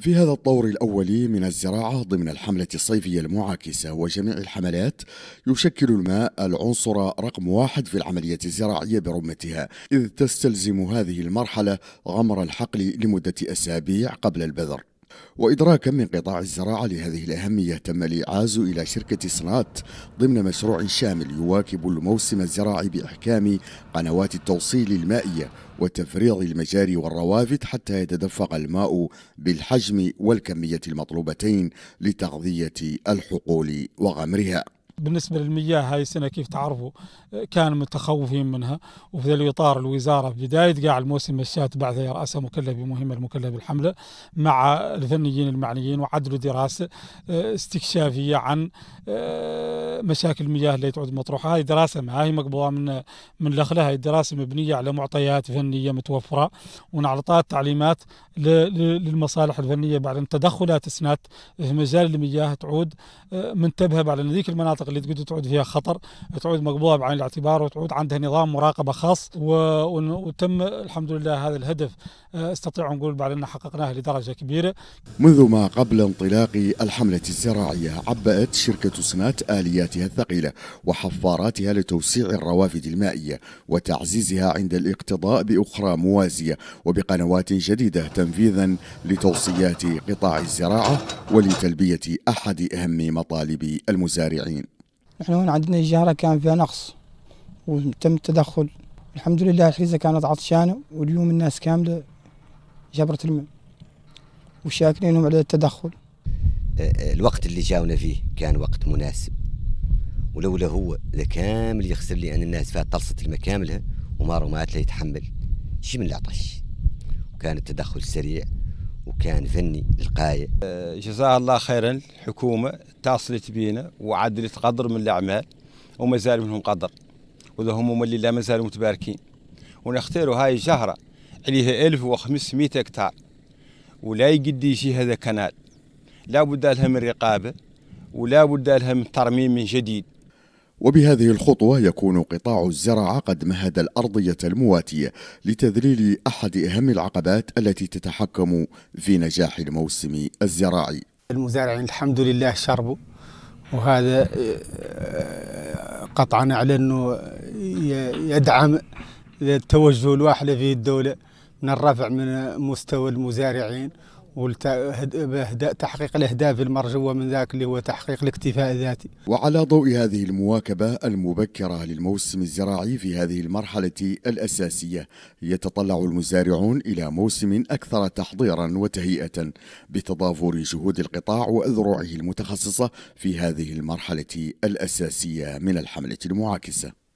في هذا الطور الأول من الزراعة ضمن الحملة الصيفية المعاكسة وجميع الحملات يشكل الماء العنصر رقم واحد في العملية الزراعية برمتها إذ تستلزم هذه المرحلة غمر الحقل لمدة أسابيع قبل البذر وإدراكا من قطاع الزراعة لهذه الأهمية تم الإعاز إلى شركة صنات ضمن مشروع شامل يواكب الموسم الزراعي بإحكام قنوات التوصيل المائية وتفريع المجاري والروافد حتى يتدفق الماء بالحجم والكمية المطلوبتين لتغذية الحقول وغمرها بالنسبة للمياه هاي السنة كيف تعرفوا كان متخوفين منها وفي ذلك إطار الوزارة بداية قاع الموسم الشات بعث يرأسها مكلف بمهمة المكلف بالحملة مع الفنيين المعنيين وعدلوا دراسة آه، استكشافية عن آه، مشاكل المياه اللي تعود مطروحة هاي دراسة ما هي مقبوضة من من الأخلة هاي دراسة مبنية على معطيات فنية متوفرة ونعطات تعليمات للمصالح الفنية بعد تدخلات سنات في مجال المياه تعود آه، منتبهة بعد ذيك المناطق المناطق اللي تقدر تعود فيها خطر تعود مقبوضه بعين الاعتبار وتعود عندها نظام مراقبه خاص وتم الحمد لله هذا الهدف آه، استطيع نقول بعد ان حققناه لدرجه كبيره. منذ ما قبل انطلاق الحمله الزراعيه عبأت شركه سنات الياتها الثقيله وحفاراتها لتوسيع الروافد المائيه وتعزيزها عند الاقتضاء باخرى موازيه وبقنوات جديده تنفيذا لتوصيات قطاع الزراعه ولتلبيه احد اهم مطالب المزارعين نحن هون عندنا الجهرة كان فيها نقص وتم التدخل الحمد لله الحريزة كانت عطشانة واليوم الناس كاملة جبرت الماء وشاكرينهم على التدخل أه، أه، الوقت اللي جاونا فيه كان وقت مناسب ولولا هو ذا كامل يخسر لي ان الناس فات طلصت الماء كاملها وما رمات لا يتحمل شي من العطش وكان التدخل سريع وكان فني للقايه. آه، جزاها الله خيرا الحكومه اتصلت بينا وعدلت قدر من الاعمال وما زال منهم قدر وذا هم اللي لا مازالوا متباركين ونختاروا هاي الجهره عليها 1500 هكتار ولا يقد يجي هذا كنال لا بد لها من رقابه ولا بد لها من ترميم من جديد وبهذه الخطوة يكون قطاع الزراعة قد مهد الأرضية المواتية لتذليل أحد أهم العقبات التي تتحكم في نجاح الموسم الزراعي المزارعين الحمد لله شربوا وهذا آه، قطعا على أنه يدعم التوجه الواحد في الدولة من الرفع من مستوى المزارعين وبهداء تحقيق الاهداف المرجوه من ذاك اللي هو تحقيق الاكتفاء الذاتي. وعلى ضوء هذه المواكبه المبكره للموسم الزراعي في هذه المرحله الاساسيه يتطلع المزارعون الى موسم اكثر تحضيرا وتهيئه بتضافر جهود القطاع واذرعه المتخصصه في هذه المرحله الاساسيه من الحمله المعاكسه.